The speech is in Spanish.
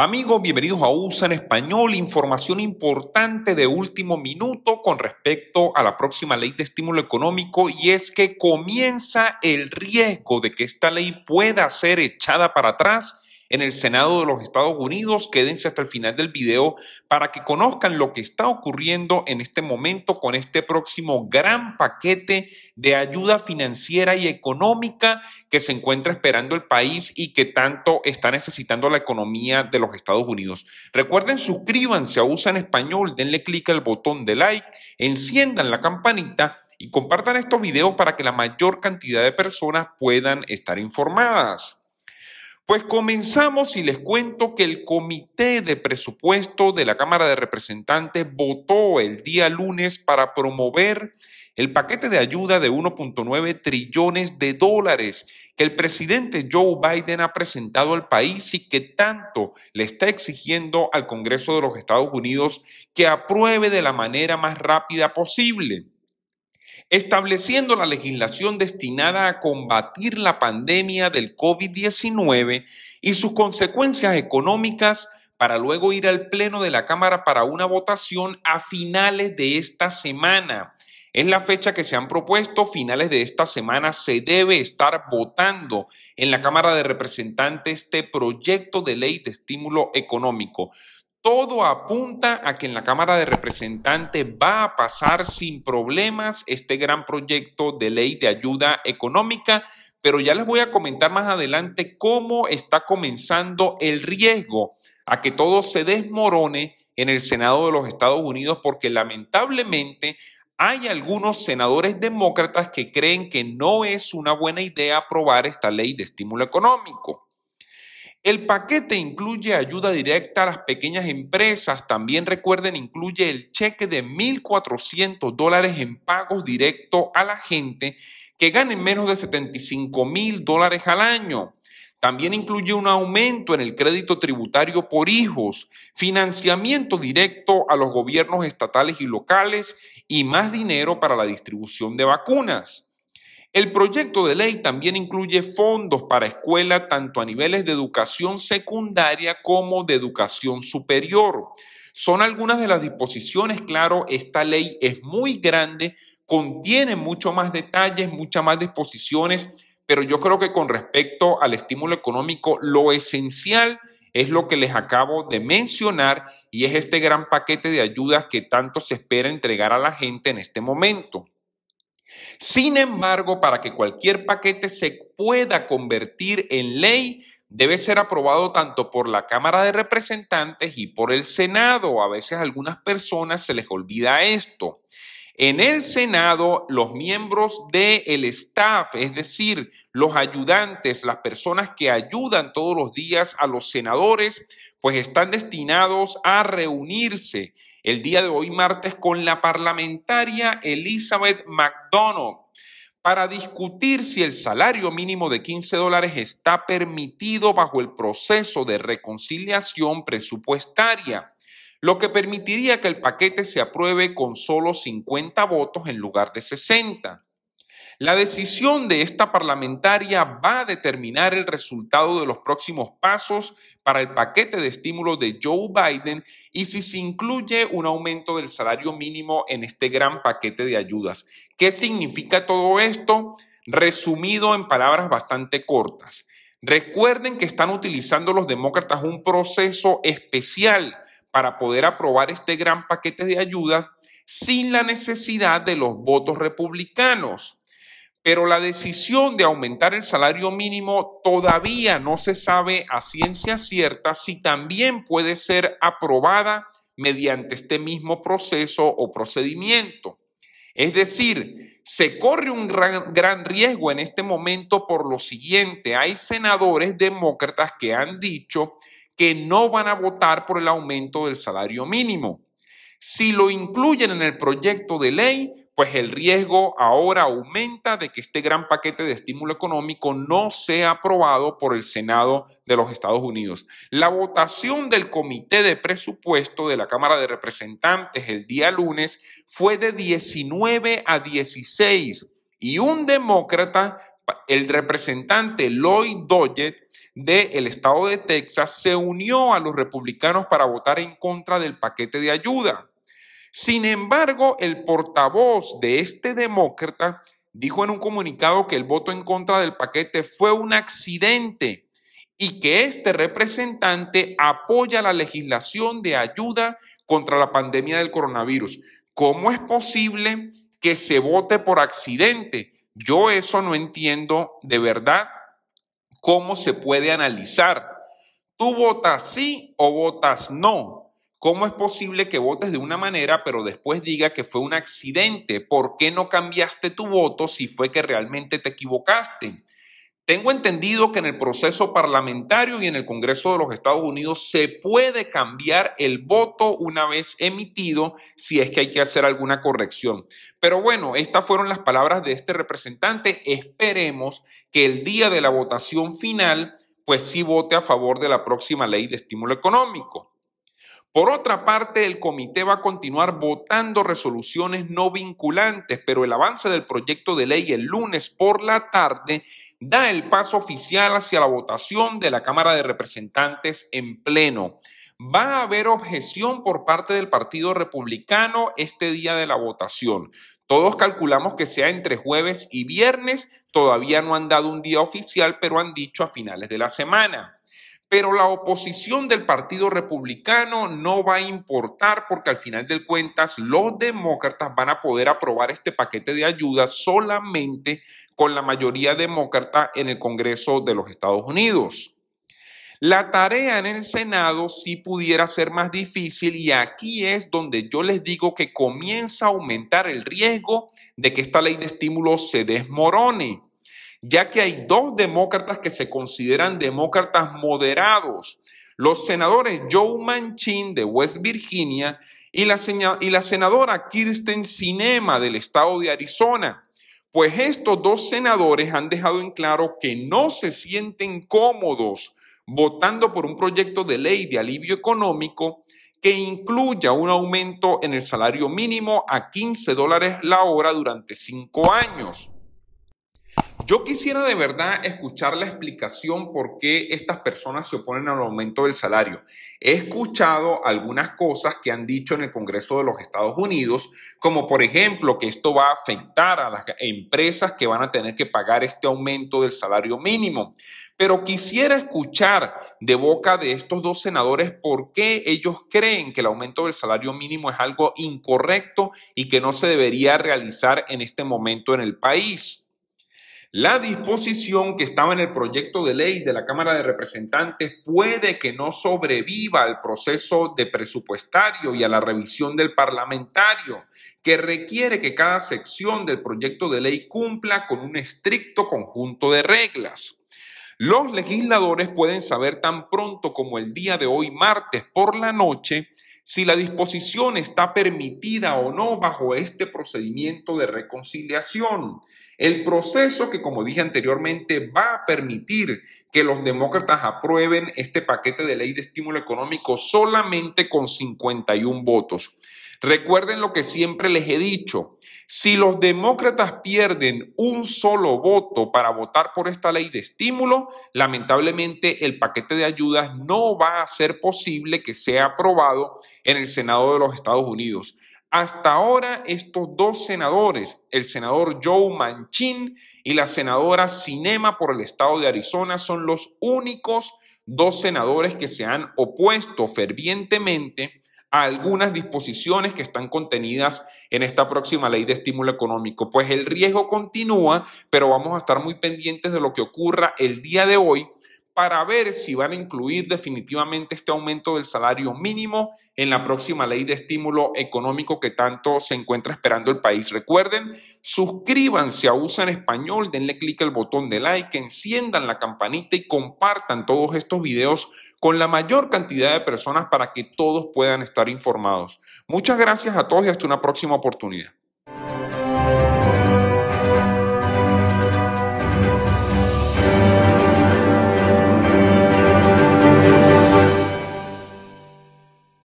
Amigos, bienvenidos a USA en español, información importante de último minuto con respecto a la próxima ley de estímulo económico y es que comienza el riesgo de que esta ley pueda ser echada para atrás en el Senado de los Estados Unidos. Quédense hasta el final del video para que conozcan lo que está ocurriendo en este momento con este próximo gran paquete de ayuda financiera y económica que se encuentra esperando el país y que tanto está necesitando la economía de los Estados Unidos. Recuerden, suscríbanse a USA en Español, denle clic al botón de like, enciendan la campanita y compartan estos videos para que la mayor cantidad de personas puedan estar informadas. Pues comenzamos y les cuento que el Comité de Presupuesto de la Cámara de Representantes votó el día lunes para promover el paquete de ayuda de 1.9 trillones de dólares que el presidente Joe Biden ha presentado al país y que tanto le está exigiendo al Congreso de los Estados Unidos que apruebe de la manera más rápida posible estableciendo la legislación destinada a combatir la pandemia del COVID-19 y sus consecuencias económicas para luego ir al Pleno de la Cámara para una votación a finales de esta semana. Es la fecha que se han propuesto, finales de esta semana se debe estar votando en la Cámara de Representantes este proyecto de ley de estímulo económico todo apunta a que en la Cámara de Representantes va a pasar sin problemas este gran proyecto de ley de ayuda económica, pero ya les voy a comentar más adelante cómo está comenzando el riesgo a que todo se desmorone en el Senado de los Estados Unidos, porque lamentablemente hay algunos senadores demócratas que creen que no es una buena idea aprobar esta ley de estímulo económico. El paquete incluye ayuda directa a las pequeñas empresas. También recuerden, incluye el cheque de 1.400 dólares en pagos directos a la gente que gane menos de 75,000 mil dólares al año. También incluye un aumento en el crédito tributario por hijos, financiamiento directo a los gobiernos estatales y locales y más dinero para la distribución de vacunas. El proyecto de ley también incluye fondos para escuela tanto a niveles de educación secundaria como de educación superior. Son algunas de las disposiciones, claro, esta ley es muy grande, contiene mucho más detalles, muchas más disposiciones, pero yo creo que con respecto al estímulo económico, lo esencial es lo que les acabo de mencionar y es este gran paquete de ayudas que tanto se espera entregar a la gente en este momento. Sin embargo, para que cualquier paquete se pueda convertir en ley, debe ser aprobado tanto por la Cámara de Representantes y por el Senado. A veces a algunas personas se les olvida esto. En el Senado, los miembros del el staff, es decir, los ayudantes, las personas que ayudan todos los días a los senadores, pues están destinados a reunirse el día de hoy martes con la parlamentaria Elizabeth McDonough para discutir si el salario mínimo de 15 dólares está permitido bajo el proceso de reconciliación presupuestaria, lo que permitiría que el paquete se apruebe con solo 50 votos en lugar de 60. La decisión de esta parlamentaria va a determinar el resultado de los próximos pasos para el paquete de estímulos de Joe Biden y si se incluye un aumento del salario mínimo en este gran paquete de ayudas. ¿Qué significa todo esto? Resumido en palabras bastante cortas. Recuerden que están utilizando los demócratas un proceso especial para poder aprobar este gran paquete de ayudas sin la necesidad de los votos republicanos pero la decisión de aumentar el salario mínimo todavía no se sabe a ciencia cierta si también puede ser aprobada mediante este mismo proceso o procedimiento. Es decir, se corre un gran, gran, riesgo en este momento por lo siguiente. Hay senadores demócratas que han dicho que no van a votar por el aumento del salario mínimo. Si lo incluyen en el proyecto de ley, pues el riesgo ahora aumenta de que este gran paquete de estímulo económico no sea aprobado por el Senado de los Estados Unidos. La votación del Comité de Presupuesto de la Cámara de Representantes el día lunes fue de 19 a 16 y un demócrata el representante Lloyd Doggett del estado de Texas se unió a los republicanos para votar en contra del paquete de ayuda. Sin embargo, el portavoz de este demócrata dijo en un comunicado que el voto en contra del paquete fue un accidente y que este representante apoya la legislación de ayuda contra la pandemia del coronavirus. ¿Cómo es posible que se vote por accidente? Yo eso no entiendo de verdad cómo se puede analizar. Tú votas sí o votas no. ¿Cómo es posible que votes de una manera pero después diga que fue un accidente? ¿Por qué no cambiaste tu voto si fue que realmente te equivocaste? Tengo entendido que en el proceso parlamentario y en el Congreso de los Estados Unidos se puede cambiar el voto una vez emitido si es que hay que hacer alguna corrección. Pero bueno, estas fueron las palabras de este representante. Esperemos que el día de la votación final, pues sí vote a favor de la próxima ley de estímulo económico. Por otra parte, el comité va a continuar votando resoluciones no vinculantes, pero el avance del proyecto de ley el lunes por la tarde da el paso oficial hacia la votación de la Cámara de Representantes en pleno. Va a haber objeción por parte del Partido Republicano este día de la votación. Todos calculamos que sea entre jueves y viernes. Todavía no han dado un día oficial, pero han dicho a finales de la semana. Pero la oposición del Partido Republicano no va a importar porque al final de cuentas los demócratas van a poder aprobar este paquete de ayuda solamente con la mayoría demócrata en el Congreso de los Estados Unidos. La tarea en el Senado sí pudiera ser más difícil y aquí es donde yo les digo que comienza a aumentar el riesgo de que esta ley de estímulo se desmorone ya que hay dos demócratas que se consideran demócratas moderados, los senadores Joe Manchin de West Virginia y la, senadora Kirsten Sinema del estado de Arizona pues estos dos senadores han dejado en claro que no se sienten cómodos votando por un proyecto de ley de alivio económico que incluya un aumento en el salario mínimo a 15 dólares la hora durante cinco años. Yo quisiera de verdad escuchar la explicación por qué estas personas se oponen al aumento del salario. He escuchado algunas cosas que han dicho en el Congreso de los Estados Unidos, como por ejemplo que esto va a afectar a las empresas que van a tener que pagar este aumento del salario mínimo. Pero quisiera escuchar de boca de estos dos senadores por qué ellos creen que el aumento del salario mínimo es algo incorrecto y que no se debería realizar en este momento en el país. La disposición que estaba en el proyecto de ley de la Cámara de Representantes puede que no sobreviva al proceso de presupuestario y a la revisión del parlamentario, que requiere que cada sección del proyecto de ley cumpla con un estricto conjunto de reglas. Los legisladores pueden saber tan pronto como el día de hoy, martes por la noche, si la disposición está permitida o no bajo este procedimiento de reconciliación. El proceso que, como dije anteriormente, va a permitir que los demócratas aprueben este paquete de ley de estímulo económico solamente con 51 votos. Recuerden lo que siempre les he dicho, si los demócratas pierden un solo voto para votar por esta ley de estímulo, lamentablemente el paquete de ayudas no va a ser posible que sea aprobado en el Senado de los Estados Unidos. Hasta ahora, estos dos senadores, el senador Joe Manchin y la senadora Cinema por el estado de Arizona, son los únicos dos senadores que se han opuesto fervientemente algunas disposiciones que están contenidas en esta próxima ley de estímulo económico. Pues el riesgo continúa, pero vamos a estar muy pendientes de lo que ocurra el día de hoy para ver si van a incluir definitivamente este aumento del salario mínimo en la próxima ley de estímulo económico que tanto se encuentra esperando el país. Recuerden, suscríbanse a USA en Español, denle clic al botón de like, enciendan la campanita y compartan todos estos videos con la mayor cantidad de personas para que todos puedan estar informados. Muchas gracias a todos y hasta una próxima oportunidad.